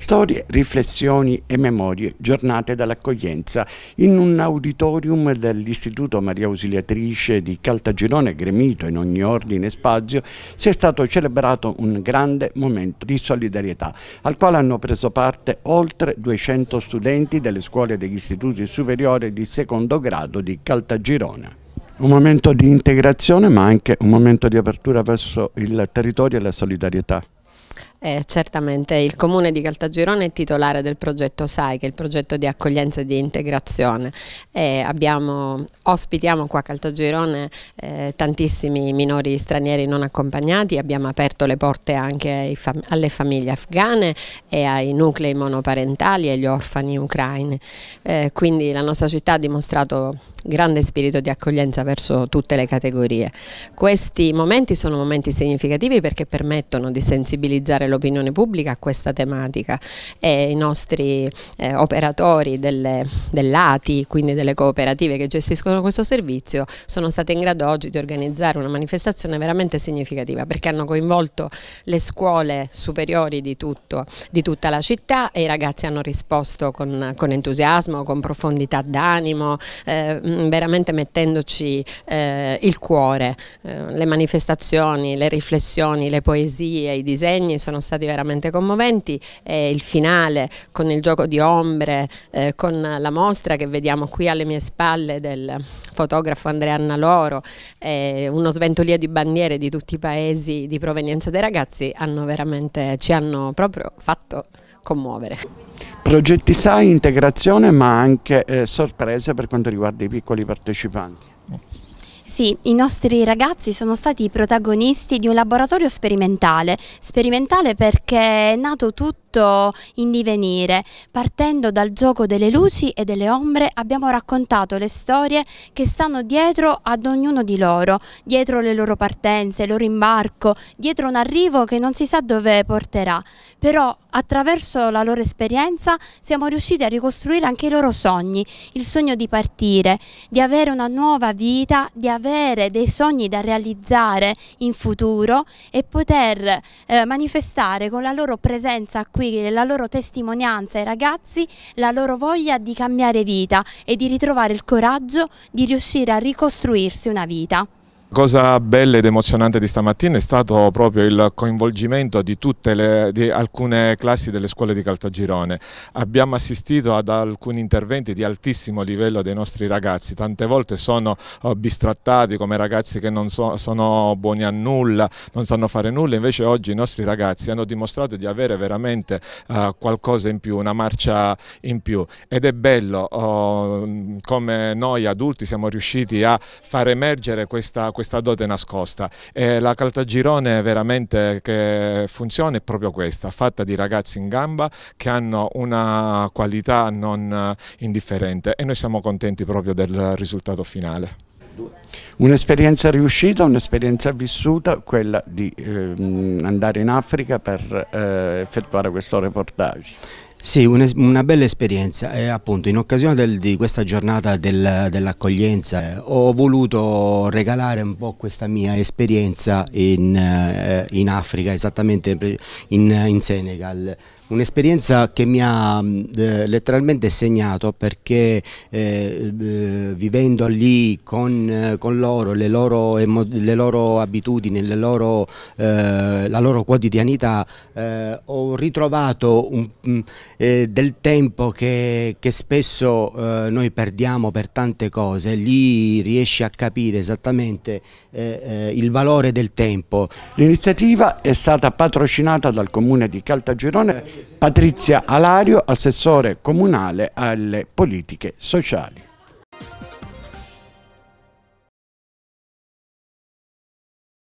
Storie, riflessioni e memorie giornate dall'accoglienza in un auditorium dell'Istituto Maria Ausiliatrice di Caltagirone, gremito in ogni ordine e spazio, si è stato celebrato un grande momento di solidarietà al quale hanno preso parte oltre 200 studenti delle scuole degli istituti superiori di secondo grado di Caltagirone. Un momento di integrazione ma anche un momento di apertura verso il territorio e la solidarietà. Eh, certamente, il comune di Caltagirone è titolare del progetto SAI, che è il progetto di accoglienza e di integrazione. Eh, abbiamo, ospitiamo qua a Caltagirone eh, tantissimi minori stranieri non accompagnati, abbiamo aperto le porte anche fam alle famiglie afghane e ai nuclei monoparentali e agli orfani ucraini. Eh, quindi la nostra città ha dimostrato grande spirito di accoglienza verso tutte le categorie. Questi momenti sono momenti significativi perché permettono di sensibilizzare l'opinione pubblica a questa tematica e i nostri eh, operatori delle, dell'ATI, quindi delle cooperative che gestiscono questo servizio, sono stati in grado oggi di organizzare una manifestazione veramente significativa perché hanno coinvolto le scuole superiori di, tutto, di tutta la città e i ragazzi hanno risposto con, con entusiasmo, con profondità d'animo, eh, Mm, veramente mettendoci eh, il cuore. Eh, le manifestazioni, le riflessioni, le poesie, i disegni sono stati veramente commoventi e il finale con il gioco di ombre, eh, con la mostra che vediamo qui alle mie spalle del fotografo Andrea Andreanna Loro, uno sventolio di bandiere di tutti i paesi di provenienza dei ragazzi hanno ci hanno proprio fatto commuovere. Progetti SAI, integrazione ma anche eh, sorprese per quanto riguarda i piccoli partecipanti. Sì, i nostri ragazzi sono stati i protagonisti di un laboratorio sperimentale, sperimentale perché è nato tutto tutto in divenire. Partendo dal gioco delle luci e delle ombre abbiamo raccontato le storie che stanno dietro ad ognuno di loro, dietro le loro partenze, il loro imbarco, dietro un arrivo che non si sa dove porterà. Però attraverso la loro esperienza siamo riusciti a ricostruire anche i loro sogni, il sogno di partire, di avere una nuova vita, di avere dei sogni da realizzare in futuro e poter eh, manifestare con la loro presenza qui qui la loro testimonianza ai ragazzi, la loro voglia di cambiare vita e di ritrovare il coraggio di riuscire a ricostruirsi una vita cosa bella ed emozionante di stamattina è stato proprio il coinvolgimento di, le, di, alcune classi delle scuole di Caltagirone. Abbiamo assistito ad alcuni interventi di altissimo livello dei nostri ragazzi, tante volte sono oh, bistrattati come ragazzi che non so, sono buoni a nulla, non sanno fare nulla, invece oggi i nostri ragazzi hanno dimostrato di avere veramente uh, qualcosa in più, una marcia in più ed è bello uh, come noi adulti siamo riusciti a far emergere questa questa dote nascosta. E eh, la Caltagirone veramente che funziona è proprio questa, fatta di ragazzi in gamba che hanno una qualità non eh, indifferente e noi siamo contenti proprio del risultato finale. Un'esperienza riuscita, un'esperienza vissuta, quella di eh, andare in Africa per eh, effettuare questo reportage. Sì, una bella esperienza e appunto in occasione del, di questa giornata del, dell'accoglienza eh, ho voluto regalare un po' questa mia esperienza in, eh, in Africa, esattamente in, in Senegal. Un'esperienza che mi ha mm, eh, letteralmente segnato perché eh, eh, vivendo lì con, eh, con loro, le loro, le loro abitudini, le loro, eh, la loro quotidianità, eh, ho ritrovato un, mm, del tempo che, che spesso noi perdiamo per tante cose, lì riesci a capire esattamente il valore del tempo. L'iniziativa è stata patrocinata dal comune di Caltagirone Patrizia Alario, assessore comunale alle politiche sociali.